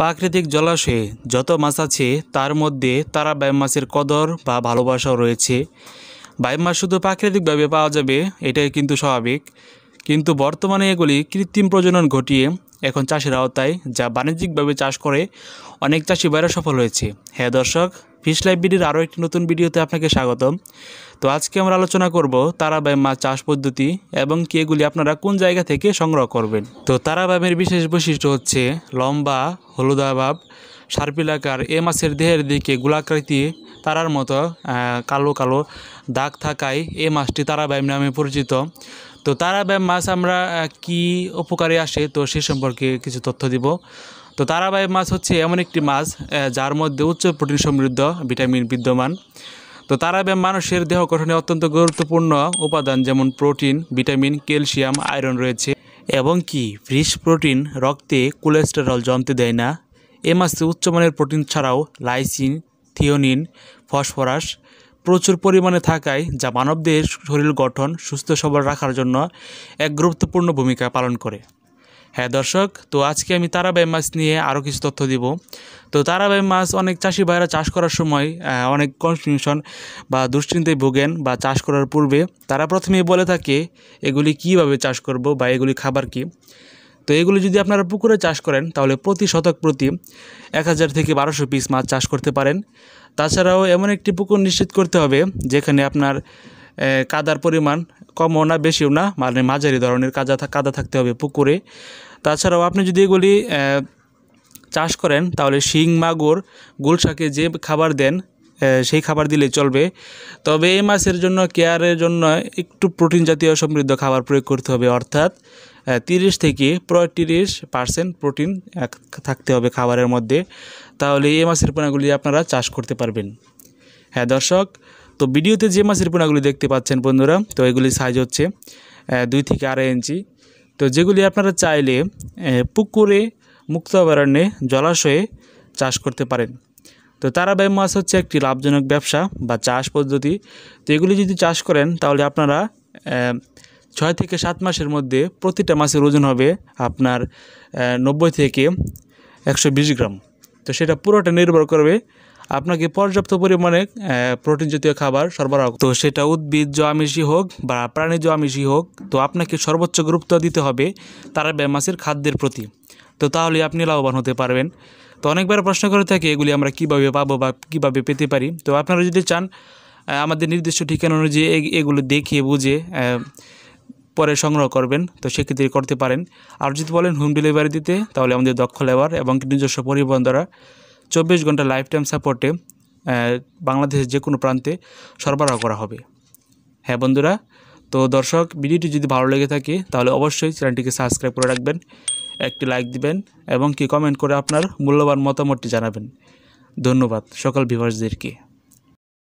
প্রাকৃতিক জলাশয়ে যত মাছ আছে তার মধ্যে তারা ব্যায়াম মাছের কদর বা ভালোবাসাও রয়েছে বাইম মাছ শুধু প্রাকৃতিকভাবে পাওয়া যাবে এটাই কিন্তু স্বাভাবিক কিন্তু বর্তমানে এগুলি কৃত্রিম প্রজনন ঘটিয়ে এখন চাষের আওতায় যা বাণিজ্যিকভাবে চাষ করে অনেক চাষি বাইরে সফল হয়েছে হ্যাঁ দর্শক ফিশ লাইব্রেরির আরও একটি নতুন ভিডিওতে আপনাকে স্বাগতম তো আজকে আমরা আলোচনা করব তারাবাই মাছ চাষ পদ্ধতি এবং কেগুলি এগুলি আপনারা কোন জায়গা থেকে সংগ্রহ করবেন তো তারাবামের বিশেষ বৈশিষ্ট্য হচ্ছে লম্বা হলুদাভাব সার্পিলাকার এ মাছের দেহের দিকে গোলাকৃতি তারার মতো কালো কালো দাগ থাকায় এ মাছটি তারাবাইম নামে পরিচিত তো তারাবাইম মাছ আমরা কি উপকারে আসে তো সে সম্পর্কে কিছু তথ্য দিব তো তারাবাইম মাছ হচ্ছে এমন একটি মাছ যার মধ্যে উচ্চ প্রোটিন সমৃদ্ধ ভিটামিন বিদ্যমান তো তারাবাইম মানুষের দেহ গঠনে অত্যন্ত গুরুত্বপূর্ণ উপাদান যেমন প্রোটিন ভিটামিন ক্যালসিয়াম আয়রন রয়েছে এবং কি ফ্রিশ প্রোটিন রক্তে কোলেস্টেরল জমতে দেয় না এ মাছে উচ্চমানের প্রোটিন ছাড়াও লাইসিন থিওনিন ফসফরাস প্রচুর পরিমাণে থাকায় যা মানবদের শরীর গঠন সুস্থ সবল রাখার জন্য এক গুরুত্বপূর্ণ ভূমিকা পালন করে হ্যাঁ দর্শক তো আজকে আমি তারাবাই মাছ নিয়ে আরও কিছু তথ্য দিব তো তারাবাই মাছ অনেক চাষি ভাইরা চাষ করার সময় অনেক কনফিউশন বা দুশ্চিন্তায় ভোগেন বা চাষ করার পূর্বে তারা প্রথমে বলে থাকে এগুলি কিভাবে চাষ করব বা এগুলি খাবার কি তো এগুলো যদি আপনারা পুকুরে চাষ করেন তাহলে প্রতি শতক প্রতি এক হাজার থেকে বারোশো পিস মাছ চাষ করতে পারেন তাছাড়াও এমন একটি পুকুর নিশ্চিত করতে হবে যেখানে আপনার কাদার পরিমাণ কমও না বেশিও না মানে মাঝারি ধরনের কাদা কাদা থাকতে হবে পুকুরে তাছাড়াও আপনি যদি এগুলি চাষ করেন তাহলে শিং মাগুর গুলশাকে যে খাবার দেন সেই খাবার দিলে চলবে তবে এই মাছের জন্য কেয়ারের জন্য একটু প্রোটিন জাতীয় সমৃদ্ধ খাবার প্রয়োগ করতে হবে অর্থাৎ তিরিশ থেকে পঁয়ত্রিশ পার্সেন্ট প্রোটিন থাকতে হবে খাবারের মধ্যে তাহলে এই মাছের পোনাগুলি আপনারা চাষ করতে পারবেন হ্যাঁ দর্শক তো ভিডিওতে যে মাছের পোনাগুলি দেখতে পাচ্ছেন বন্ধুরা তো এগুলি সাইজ হচ্ছে দুই থেকে আড়াই ইঞ্চি তো যেগুলি আপনারা চাইলে পুকুরে মুক্ত অভয়ারণ্যে জলাশয়ে চাষ করতে পারেন তো তারা ব্যায়াম মাছ হচ্ছে একটি লাভজনক ব্যবসা বা চাষ পদ্ধতি তো এগুলি যদি চাষ করেন তাহলে আপনারা ছয় থেকে সাত মাসের মধ্যে প্রতিটা মাছের ওজন হবে আপনার নব্বই থেকে একশো গ্রাম তো সেটা পুরোটা নির্ভর করবে আপনাকে পর্যাপ্ত পরিমাণে প্রোটিন জাতীয় খাবার সরবরাহ তো সেটা উদ্ভিদ আমিষই হোক বা প্রাণীজ আমিষই হোক তো আপনাকে সর্বোচ্চ গুরুত্ব দিতে হবে তারা মাছের খাদ্যের প্রতি তো তাহলে আপনি লাভবান হতে পারবেন তো অনেকবার প্রশ্ন করে থাকে এগুলি আমরা কিভাবে পাবো বা কীভাবে পেতে পারি তো আপনারা যদি চান আমাদের নির্দিষ্ট ঠিকানা অনুযায়ী এগুলো দেখিয়ে বুঝে পরে সংগ্রহ করবেন তো সেক্ষেত্রে করতে পারেন আর যদি বলেন হোম ডেলিভারি দিতে তাহলে আমাদের দক্ষ লেবার এবং নিজস্ব পরিবহন দ্বারা চব্বিশ ঘন্টা লাইফ টাইম সাপোর্টে বাংলাদেশের যে কোনো প্রান্তে সরবরাহ করা হবে হ্যাঁ বন্ধুরা তো দর্শক ভিডিওটি যদি ভালো লেগে থাকে তাহলে অবশ্যই চ্যানেলটিকে সাবস্ক্রাইব করে রাখবেন একটি লাইক দিবেন এবং কি কমেন্ট করে আপনার মূল্যবান মতামতটি জানাবেন ধন্যবাদ সকল ভিভার্সদেরকে